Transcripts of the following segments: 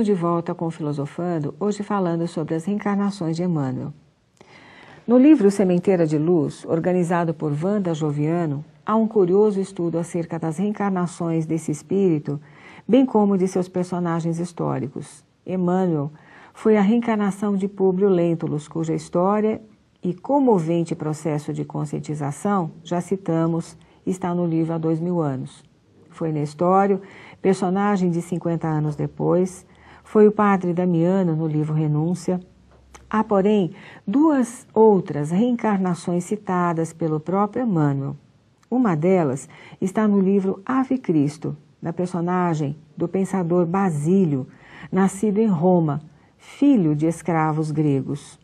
Estamos de volta com o Filosofando, hoje falando sobre as reencarnações de Emmanuel. No livro Sementeira de Luz, organizado por Wanda Joviano, há um curioso estudo acerca das reencarnações desse espírito, bem como de seus personagens históricos. Emmanuel foi a reencarnação de Públio Lentulus, cuja história e comovente processo de conscientização, já citamos, está no livro há dois mil anos. Foi Nestório, personagem de 50 anos depois, foi o padre Damiano no livro Renúncia. Há, porém, duas outras reencarnações citadas pelo próprio Emmanuel. Uma delas está no livro Ave Cristo, da personagem do pensador Basílio, nascido em Roma, filho de escravos gregos.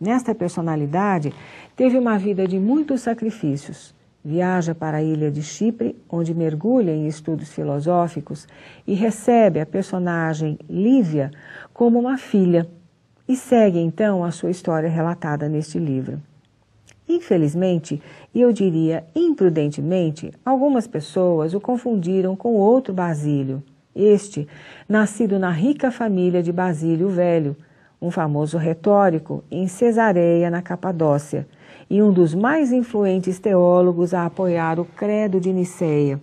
Nesta personalidade, teve uma vida de muitos sacrifícios. Viaja para a ilha de Chipre, onde mergulha em estudos filosóficos e recebe a personagem Lívia como uma filha, e segue então a sua história relatada neste livro. Infelizmente, e eu diria imprudentemente, algumas pessoas o confundiram com outro Basílio, este, nascido na rica família de Basílio Velho, um famoso retórico, em Cesareia, na Capadócia, e um dos mais influentes teólogos a apoiar o Credo de Nicéia.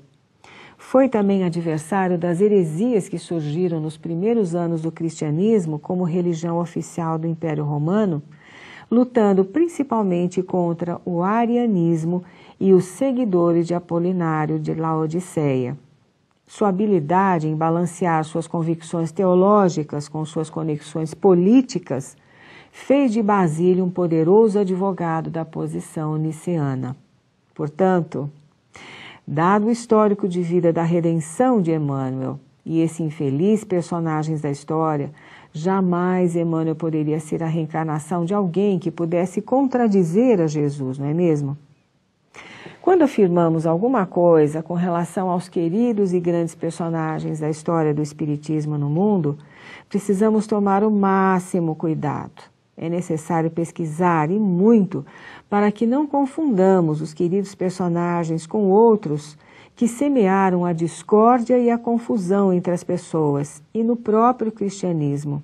Foi também adversário das heresias que surgiram nos primeiros anos do cristianismo como religião oficial do Império Romano, lutando principalmente contra o arianismo e os seguidores de Apolinário de Laodiceia. Sua habilidade em balancear suas convicções teológicas com suas conexões políticas fez de Basílio um poderoso advogado da posição niciana. Portanto, dado o histórico de vida da redenção de Emmanuel e esse infeliz personagem da história, jamais Emmanuel poderia ser a reencarnação de alguém que pudesse contradizer a Jesus, não é mesmo? Quando afirmamos alguma coisa com relação aos queridos e grandes personagens da história do Espiritismo no mundo, precisamos tomar o máximo cuidado. É necessário pesquisar e muito para que não confundamos os queridos personagens com outros que semearam a discórdia e a confusão entre as pessoas e no próprio cristianismo.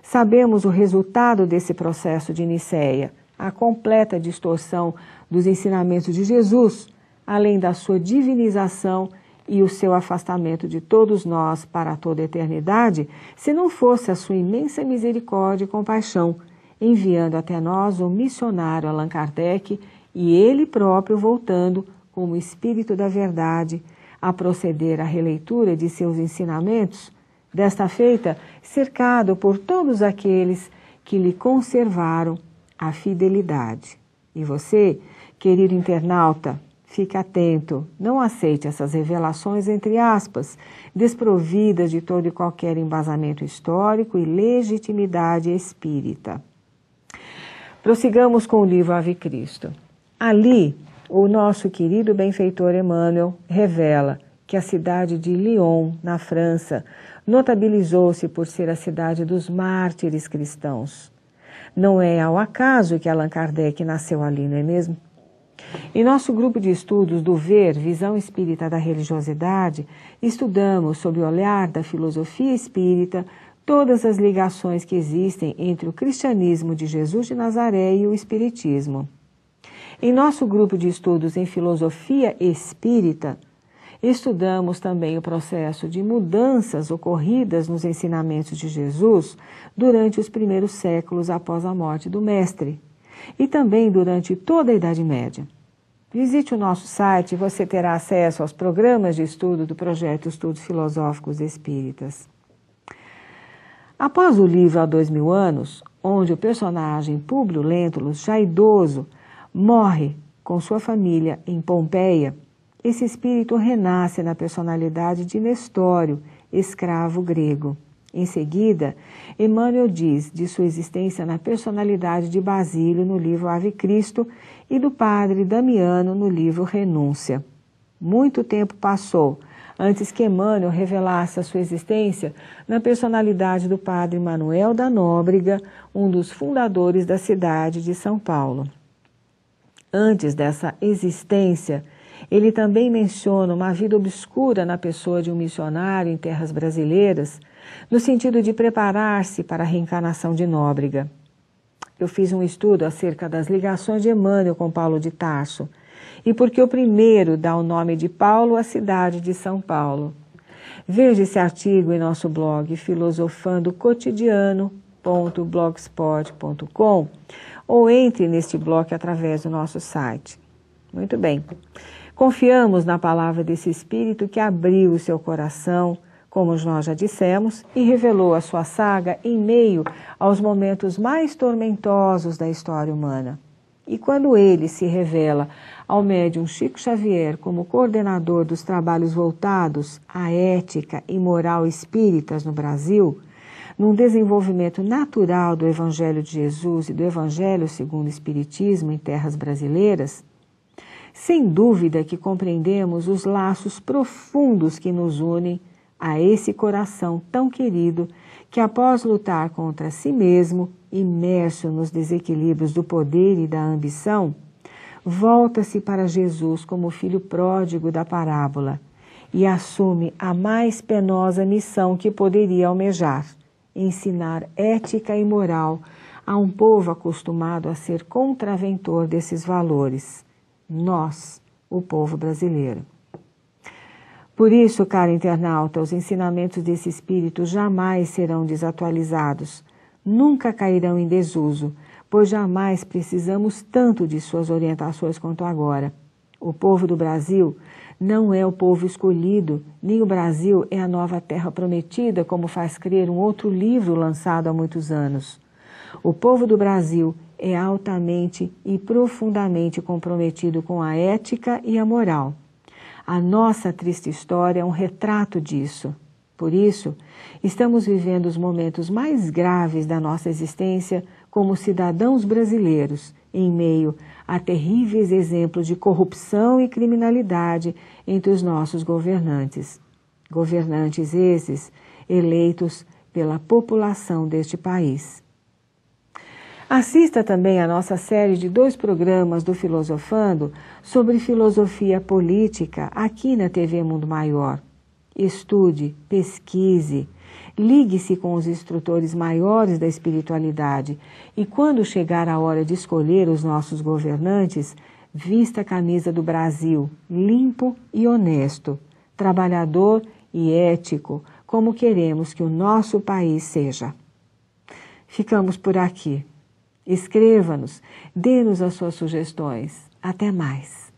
Sabemos o resultado desse processo de Nicéia a completa distorção dos ensinamentos de Jesus, além da sua divinização e o seu afastamento de todos nós para toda a eternidade, se não fosse a sua imensa misericórdia e compaixão, enviando até nós o missionário Allan Kardec e ele próprio voltando como espírito da verdade a proceder à releitura de seus ensinamentos, desta feita cercado por todos aqueles que lhe conservaram a fidelidade. E você, querido internauta, fique atento, não aceite essas revelações, entre aspas, desprovidas de todo e qualquer embasamento histórico e legitimidade espírita. Prossigamos com o livro Ave Cristo. Ali, o nosso querido benfeitor Emmanuel revela que a cidade de Lyon, na França, notabilizou-se por ser a cidade dos mártires cristãos. Não é ao acaso que Allan Kardec nasceu ali, não é mesmo? Em nosso grupo de estudos do Ver, Visão Espírita da Religiosidade, estudamos, sob o olhar da filosofia espírita, todas as ligações que existem entre o cristianismo de Jesus de Nazaré e o espiritismo. Em nosso grupo de estudos em filosofia espírita, Estudamos também o processo de mudanças ocorridas nos ensinamentos de Jesus durante os primeiros séculos após a morte do Mestre e também durante toda a Idade Média. Visite o nosso site e você terá acesso aos programas de estudo do projeto Estudos Filosóficos Espíritas. Após o livro Há Dois Mil Anos, onde o personagem Públio Lentulus, já idoso, morre com sua família em Pompeia, esse espírito renasce na personalidade de Nestório, escravo grego. Em seguida, Emmanuel diz de sua existência na personalidade de Basílio no livro Ave Cristo e do padre Damiano no livro Renúncia. Muito tempo passou antes que Emmanuel revelasse a sua existência na personalidade do padre Manuel da Nóbrega, um dos fundadores da cidade de São Paulo. Antes dessa existência, ele também menciona uma vida obscura na pessoa de um missionário em terras brasileiras, no sentido de preparar-se para a reencarnação de Nóbrega. Eu fiz um estudo acerca das ligações de Emmanuel com Paulo de Tarso e porque o primeiro dá o nome de Paulo à cidade de São Paulo. Veja esse artigo em nosso blog filosofandocotidiano.blogspot.com ou entre neste blog através do nosso site. Muito bem. Confiamos na palavra desse Espírito que abriu o seu coração, como nós já dissemos, e revelou a sua saga em meio aos momentos mais tormentosos da história humana. E quando ele se revela ao médium Chico Xavier como coordenador dos trabalhos voltados à ética e moral espíritas no Brasil, num desenvolvimento natural do Evangelho de Jesus e do Evangelho segundo o Espiritismo em terras brasileiras, sem dúvida que compreendemos os laços profundos que nos unem a esse coração tão querido que, após lutar contra si mesmo, imerso nos desequilíbrios do poder e da ambição, volta-se para Jesus como filho pródigo da parábola e assume a mais penosa missão que poderia almejar: ensinar ética e moral a um povo acostumado a ser contraventor desses valores nós, o povo brasileiro. Por isso, caro internauta, os ensinamentos desse espírito jamais serão desatualizados, nunca cairão em desuso, pois jamais precisamos tanto de suas orientações quanto agora. O povo do Brasil não é o povo escolhido, nem o Brasil é a nova terra prometida, como faz crer um outro livro lançado há muitos anos. O povo do Brasil é altamente e profundamente comprometido com a ética e a moral. A nossa triste história é um retrato disso. Por isso, estamos vivendo os momentos mais graves da nossa existência como cidadãos brasileiros, em meio a terríveis exemplos de corrupção e criminalidade entre os nossos governantes. Governantes esses eleitos pela população deste país. Assista também à nossa série de dois programas do Filosofando sobre filosofia política aqui na TV Mundo Maior. Estude, pesquise, ligue-se com os instrutores maiores da espiritualidade e, quando chegar a hora de escolher os nossos governantes, vista a camisa do Brasil, limpo e honesto, trabalhador e ético, como queremos que o nosso país seja. Ficamos por aqui. Escreva-nos, dê-nos as suas sugestões. Até mais.